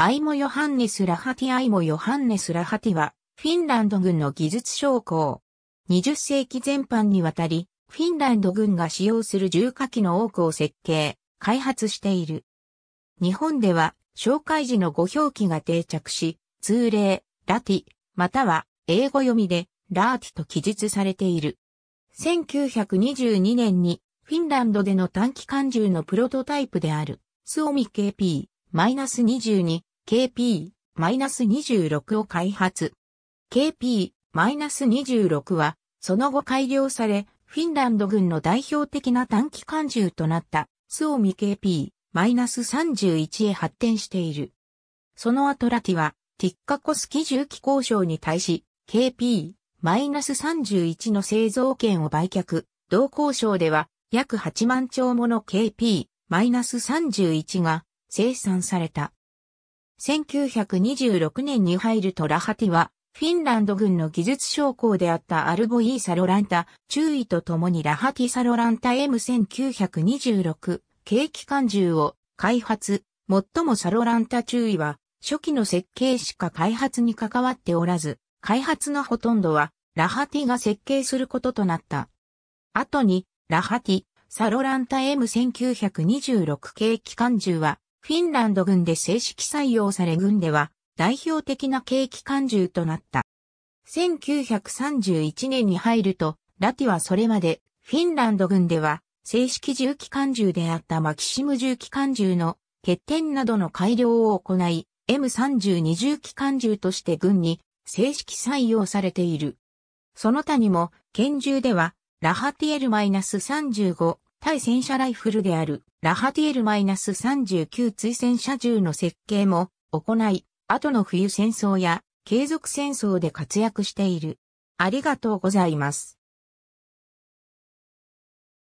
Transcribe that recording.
アイモ・ヨハンネス・ラハティアイモ・ヨハンネス・ラハティは、フィンランド軍の技術将校。20世紀全般にわたり、フィンランド軍が使用する重火器の多くを設計、開発している。日本では、紹介時の語表記が定着し、通例、ラティ、または、英語読みで、ラーティと記述されている。1922年に、フィンランドでの短期間銃のプロトタイプである、スオミ KP-22 KP-26 を開発。KP-26 は、その後改良され、フィンランド軍の代表的な短期間銃となった、スオミ KP-31 へ発展している。その後ラティは、ティッカコス基重機交渉に対し、KP-31 の製造権を売却。同交渉では、約8万丁もの KP-31 が生産された。1926年に入るとラハティは、フィンランド軍の技術将校であったアルボイー・サロランタ、注意とともにラハティ・サロランタ M1926 軽機関銃を開発、最もサロランタ注意は、初期の設計しか開発に関わっておらず、開発のほとんどは、ラハティが設計することとなった。後に、ラハティ、サロランタ M1926 系機関銃は、フィンランド軍で正式採用され軍では代表的な景気関銃となった。1931年に入ると、ラティはそれまでフィンランド軍では正式銃機関銃であったマキシム銃機関銃の欠点などの改良を行い、M32 重機関銃として軍に正式採用されている。その他にも、拳銃では、ラハティエル -35、対戦車ライフルであるラハティエル -39 追戦車銃の設計も行い、後の冬戦争や継続戦争で活躍している。ありがとうございます。